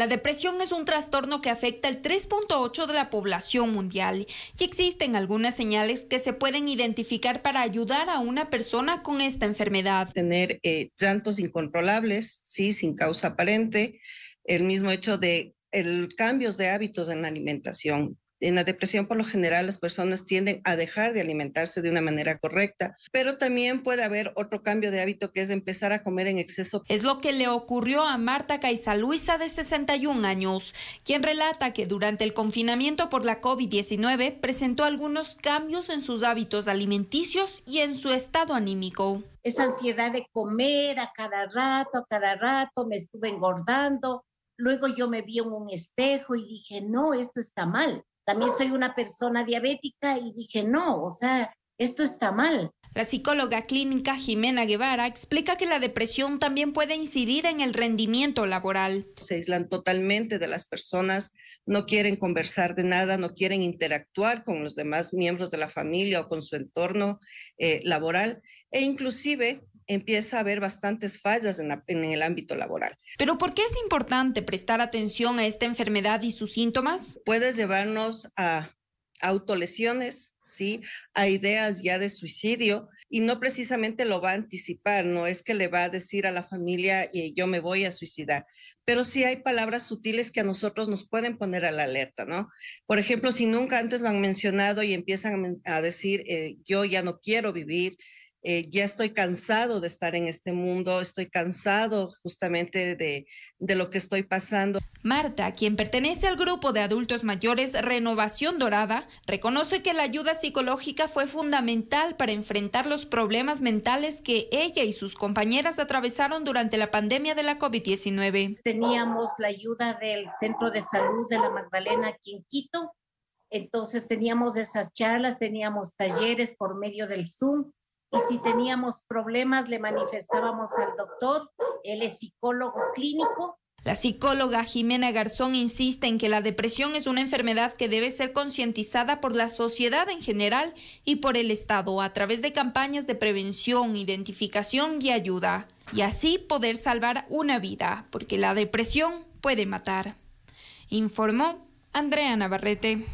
La depresión es un trastorno que afecta al 3.8 de la población mundial y existen algunas señales que se pueden identificar para ayudar a una persona con esta enfermedad. Tener eh, llantos incontrolables, sí, sin causa aparente, el mismo hecho de cambios de hábitos en la alimentación, en la depresión, por lo general, las personas tienden a dejar de alimentarse de una manera correcta, pero también puede haber otro cambio de hábito que es empezar a comer en exceso. Es lo que le ocurrió a Marta Luisa de 61 años, quien relata que durante el confinamiento por la COVID-19 presentó algunos cambios en sus hábitos alimenticios y en su estado anímico. Esa ansiedad de comer a cada rato, a cada rato, me estuve engordando. Luego yo me vi en un espejo y dije, no, esto está mal también soy una persona diabética y dije, no, o sea, esto está mal. La psicóloga clínica Jimena Guevara explica que la depresión también puede incidir en el rendimiento laboral. Se aislan totalmente de las personas, no quieren conversar de nada, no quieren interactuar con los demás miembros de la familia o con su entorno eh, laboral e inclusive empieza a haber bastantes fallas en, el ámbito laboral. Pero ¿por qué es importante prestar atención a esta enfermedad y sus síntomas? Puede llevarnos a autolesiones, ¿sí? A ideas ya de suicidio y no precisamente lo va a anticipar, no es que le va a decir a la familia y eh, yo me voy a suicidar, pero sí hay palabras sutiles que a nosotros nos pueden poner a la alerta, ¿no? Por ejemplo, si nunca antes lo han mencionado y empiezan a decir eh, yo ya no quiero vivir, eh, ya estoy cansado de estar en este mundo, estoy cansado justamente de, de lo que estoy pasando. Marta, quien pertenece al grupo de adultos mayores Renovación Dorada, reconoce que la ayuda psicológica fue fundamental para enfrentar los problemas mentales que ella y sus compañeras atravesaron durante la pandemia de la COVID-19. Teníamos la ayuda del Centro de Salud de la Magdalena aquí en Quito, entonces teníamos esas charlas, teníamos talleres por medio del Zoom y si teníamos problemas le manifestábamos al doctor, él es psicólogo clínico. La psicóloga Jimena Garzón insiste en que la depresión es una enfermedad que debe ser concientizada por la sociedad en general y por el Estado a través de campañas de prevención, identificación y ayuda, y así poder salvar una vida, porque la depresión puede matar. Informó Andrea Navarrete.